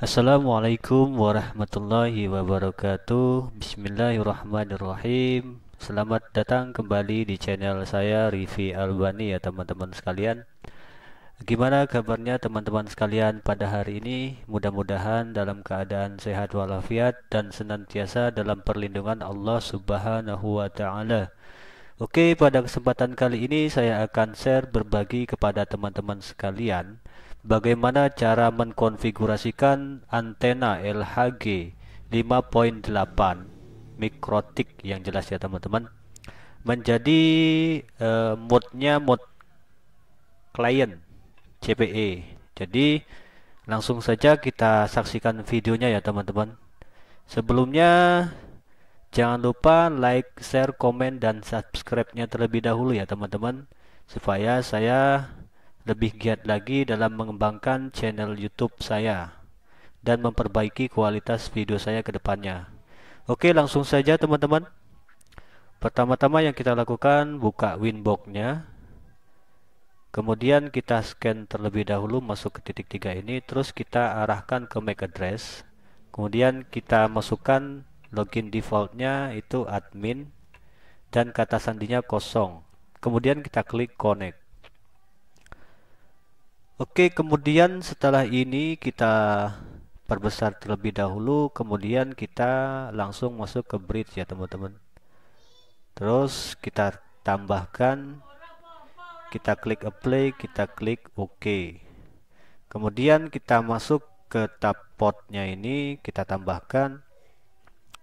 Assalamualaikum warahmatullahi wabarakatuh Bismillahirrahmanirrahim Selamat datang kembali di channel saya Rivi Albani ya teman-teman sekalian Gimana kabarnya teman-teman sekalian pada hari ini Mudah-mudahan dalam keadaan sehat walafiat dan senantiasa dalam perlindungan Allah subhanahu wa ta'ala Oke pada kesempatan kali ini saya akan share berbagi kepada teman-teman sekalian Bagaimana cara mengkonfigurasikan antena LHG 5.8 mikrotik yang jelas ya teman-teman menjadi uh, mode-nya mode client CPE. Jadi langsung saja kita saksikan videonya ya teman-teman. Sebelumnya jangan lupa like, share, komen dan subscribe-nya terlebih dahulu ya teman-teman supaya saya lebih giat lagi dalam mengembangkan channel YouTube saya dan memperbaiki kualitas video saya ke depannya. Oke, langsung saja teman-teman. Pertama-tama yang kita lakukan buka Winbox-nya. Kemudian kita scan terlebih dahulu masuk ke titik tiga ini, terus kita arahkan ke MAC address. Kemudian kita masukkan login defaultnya itu admin dan kata sandinya kosong. Kemudian kita klik connect. Oke, kemudian setelah ini kita perbesar terlebih dahulu, kemudian kita langsung masuk ke bridge ya teman-teman. Terus kita tambahkan, kita klik apply, kita klik OK. Kemudian kita masuk ke tab potnya ini, kita tambahkan,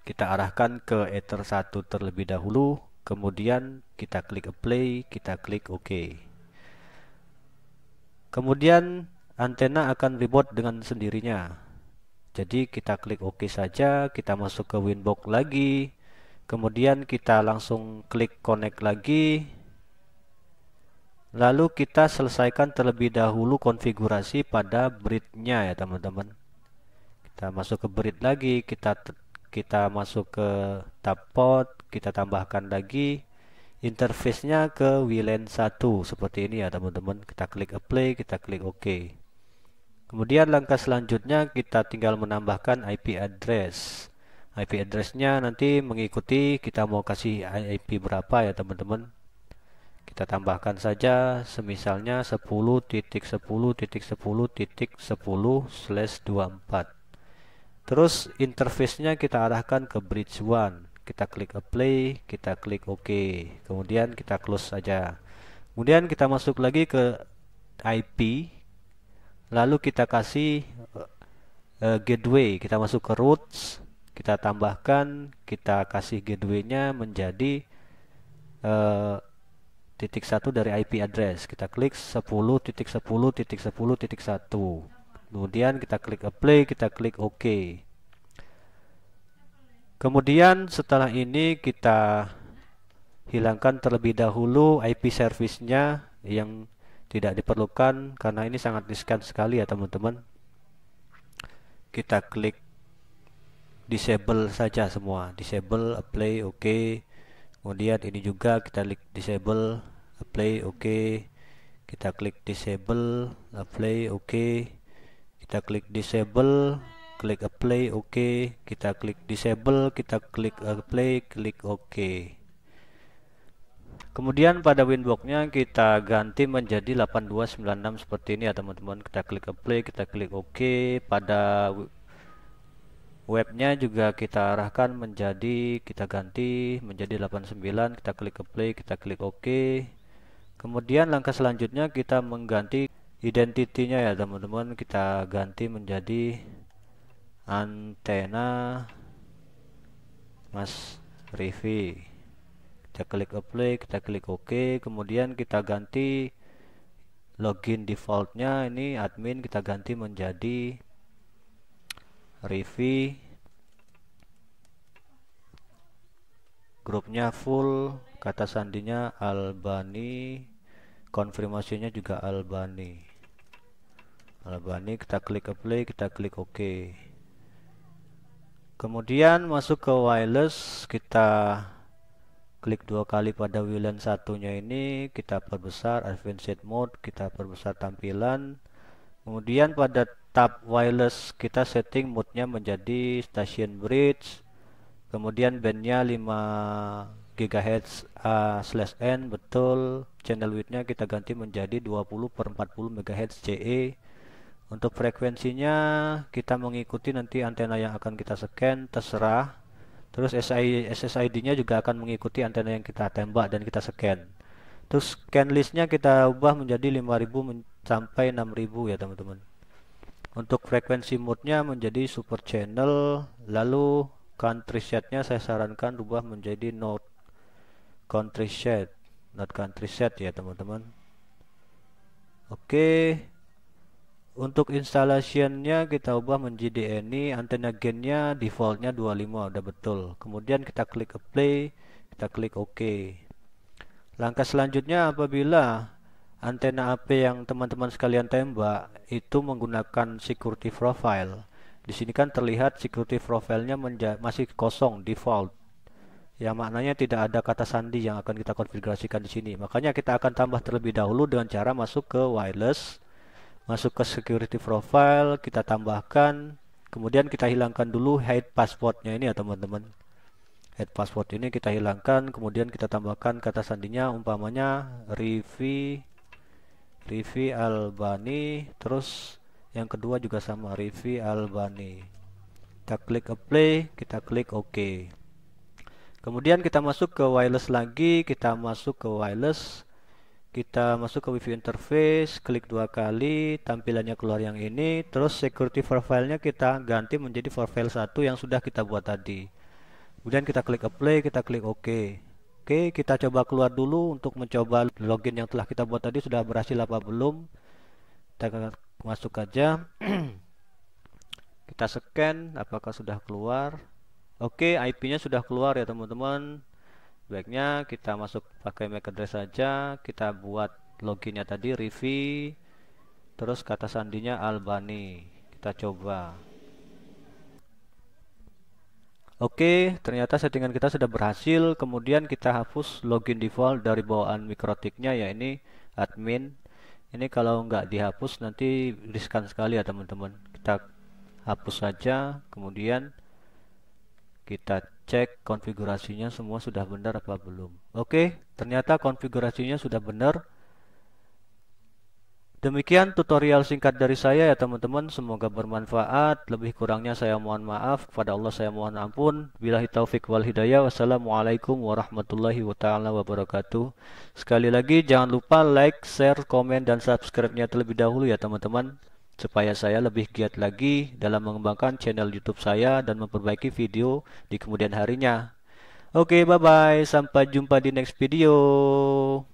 kita arahkan ke ether 1 terlebih dahulu, kemudian kita klik apply, kita klik OK. Kemudian antena akan reboot dengan sendirinya. Jadi kita klik OK saja, kita masuk ke Winbox lagi, kemudian kita langsung klik connect lagi, lalu kita selesaikan terlebih dahulu konfigurasi pada bridge-nya ya teman-teman. Kita masuk ke bridge lagi, kita kita masuk ke tab kita tambahkan lagi, interface-nya ke WLAN 1 seperti ini ya teman-teman kita klik apply kita klik OK kemudian langkah selanjutnya kita tinggal menambahkan IP address IP address-nya nanti mengikuti kita mau kasih IP berapa ya teman-teman kita tambahkan saja semisalnya 10.10.10.10/24 terus interface-nya kita arahkan ke bridge 1 kita klik apply kita klik OK kemudian kita close saja kemudian kita masuk lagi ke IP lalu kita kasih uh, gateway kita masuk ke routes kita tambahkan kita kasih gateway-nya menjadi uh, titik satu dari IP address kita klik 10.10.10.1 sepuluh titik satu kemudian kita klik apply kita klik OK Kemudian setelah ini kita hilangkan terlebih dahulu IP servicenya yang tidak diperlukan karena ini sangat riskan sekali ya teman-teman. Kita klik disable saja semua, disable apply oke. Okay. Kemudian ini juga kita klik disable apply oke. Okay. Kita klik disable apply oke. Okay. Kita klik disable klik apply oke okay. kita klik disable kita klik apply klik oke okay. kemudian pada winboxnya kita ganti menjadi 8296 seperti ini ya teman-teman kita klik apply kita klik oke okay. pada webnya juga kita arahkan menjadi kita ganti menjadi 89 kita klik apply kita klik oke okay. kemudian langkah selanjutnya kita mengganti identitinya ya teman-teman kita ganti menjadi antena Mas Rivi kita klik apply kita klik OK kemudian kita ganti login defaultnya ini admin kita ganti menjadi Rivi grupnya full kata sandinya Albani konfirmasinya juga Albani Albani kita klik apply kita klik OK kemudian masuk ke wireless kita klik dua kali pada WLAN satunya ini kita perbesar advanced mode kita perbesar tampilan kemudian pada tab wireless kita setting mode-nya menjadi station bridge kemudian band-nya 5 GHz uh, slash N betul channel width-nya kita ganti menjadi 20 per 40 MHz CE untuk frekuensinya kita mengikuti nanti antena yang akan kita scan terserah. Terus SSID-nya juga akan mengikuti antena yang kita tembak dan kita scan. Terus scan listnya kita ubah menjadi 5000 sampai 6000 ya teman-teman. Untuk frekuensi mode-nya menjadi super channel, lalu country set-nya saya sarankan ubah menjadi not country set, not country set ya teman-teman. Oke. Okay untuk installationnya kita ubah menjadi any antena gainnya defaultnya 25 udah betul kemudian kita klik apply kita klik ok langkah selanjutnya apabila antena AP yang teman-teman sekalian tembak itu menggunakan security profile di sini kan terlihat security profilenya masih kosong default yang maknanya tidak ada kata sandi yang akan kita konfigurasikan di sini makanya kita akan tambah terlebih dahulu dengan cara masuk ke wireless masuk ke security profile kita tambahkan kemudian kita hilangkan dulu hide passwordnya ini ya teman-teman hide password ini kita hilangkan kemudian kita tambahkan kata sandinya umpamanya Rivi Rivi Albani terus yang kedua juga sama Rivi Albani kita klik apply kita klik OK kemudian kita masuk ke wireless lagi kita masuk ke wireless kita masuk ke WiFi interface, klik dua kali, tampilannya keluar yang ini, terus security profile-nya kita ganti menjadi profile satu yang sudah kita buat tadi. Kemudian kita klik apply, kita klik OK. Oke, kita coba keluar dulu untuk mencoba login yang telah kita buat tadi sudah berhasil apa belum. Kita masuk aja. kita scan apakah sudah keluar. Oke, IP-nya sudah keluar ya teman-teman baiknya kita masuk pakai MAC address saja kita buat loginnya tadi Rivi terus kata sandinya Albani kita coba Oke ternyata settingan kita sudah berhasil kemudian kita hapus login default dari bawaan mikrotiknya ya ini admin ini kalau nggak dihapus nanti riskan sekali ya teman-teman kita hapus saja kemudian kita cek konfigurasinya semua sudah benar apa belum oke ternyata konfigurasinya sudah benar Demikian tutorial singkat dari saya ya teman-teman, semoga bermanfaat. Lebih kurangnya saya mohon maaf, kepada Allah saya mohon ampun. Bila hitaufiq wal hidayah, wassalamualaikum warahmatullahi wabarakatuh. Sekali lagi jangan lupa like, share, komen, dan subscribe-nya terlebih dahulu ya teman-teman supaya saya lebih giat lagi dalam mengembangkan channel YouTube saya dan memperbaiki video di kemudian harinya. Oke, okay, bye-bye. Sampai jumpa di next video.